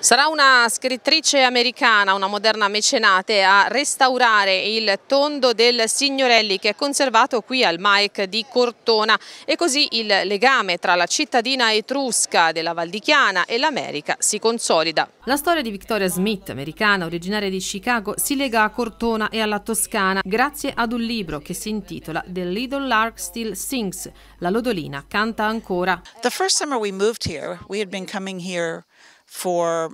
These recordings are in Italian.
Sarà una scrittrice americana, una moderna mecenate, a restaurare il tondo del Signorelli che è conservato qui al Mike di Cortona e così il legame tra la cittadina etrusca della Valdichiana e l'America si consolida. La storia di Victoria Smith, americana originaria di Chicago, si lega a Cortona e alla Toscana grazie ad un libro che si intitola The Little Lark Still Sings, La Lodolina canta ancora. The first summer we moved here, we had been coming here for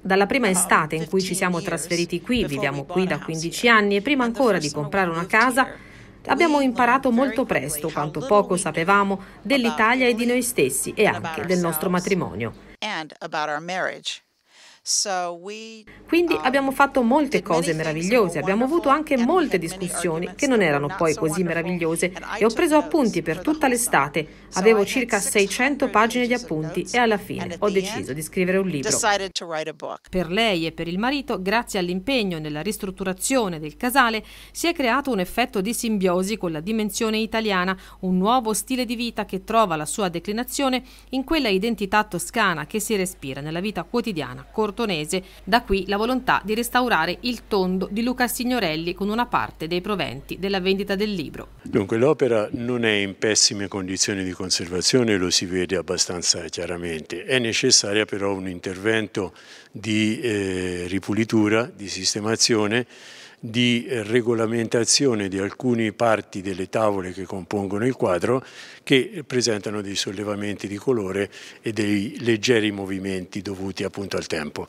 dalla prima estate in cui ci siamo trasferiti qui, viviamo qui da 15 anni e prima ancora di comprare una casa, abbiamo imparato molto presto quanto poco sapevamo dell'Italia e di noi stessi e anche del nostro matrimonio. And about our marriage. Quindi um, abbiamo fatto molte cose meravigliose, abbiamo avuto anche molte discussioni che non erano poi così meravigliose e ho preso appunti per tutta l'estate. Avevo circa 600 pagine di appunti e alla fine ho deciso di scrivere un libro. Per lei e per il marito, grazie all'impegno nella ristrutturazione del casale, si è creato un effetto di simbiosi con la dimensione italiana, un nuovo stile di vita che trova la sua declinazione in quella identità toscana che si respira nella vita quotidiana, corto portonese, da qui la volontà di restaurare il tondo di Luca Signorelli con una parte dei proventi della vendita del libro. Dunque l'opera non è in pessime condizioni di conservazione, lo si vede abbastanza chiaramente, è necessaria però un intervento di eh, ripulitura, di sistemazione di eh, regolamentazione di alcune parti delle tavole che compongono il quadro che presentano dei sollevamenti di colore e dei leggeri movimenti dovuti appunto al tempo.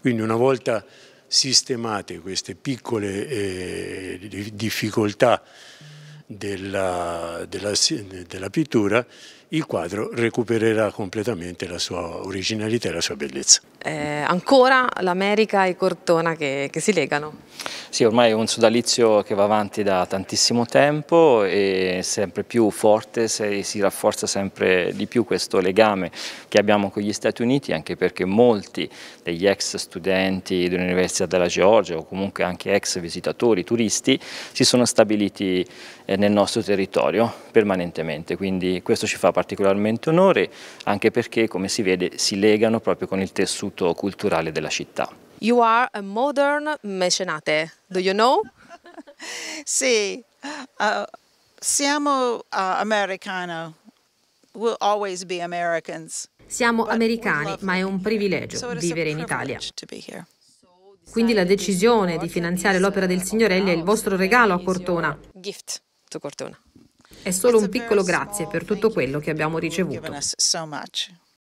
Quindi una volta sistemate queste piccole eh, difficoltà della, della, della pittura, il quadro recupererà completamente la sua originalità e la sua bellezza. Eh, ancora l'America e Cortona che, che si legano. Sì, ormai è un sodalizio che va avanti da tantissimo tempo e sempre più forte, si rafforza sempre di più questo legame che abbiamo con gli Stati Uniti, anche perché molti degli ex studenti dell'Università della Georgia o comunque anche ex visitatori, turisti, si sono stabiliti eh, nel nostro territorio permanentemente, quindi questo ci fa particolarmente onore, anche perché come si vede si legano proprio con il tessuto culturale della città. You are a modern mecenate. Do you know? sì, uh, siamo uh, americano. We'll always be Americans. Siamo americani, ma è un privilegio vivere in Italia. Quindi la decisione di finanziare l'opera del Signorelli è il vostro regalo a Cortona. Gift to Cortona. È solo un piccolo grazie per tutto quello che abbiamo ricevuto.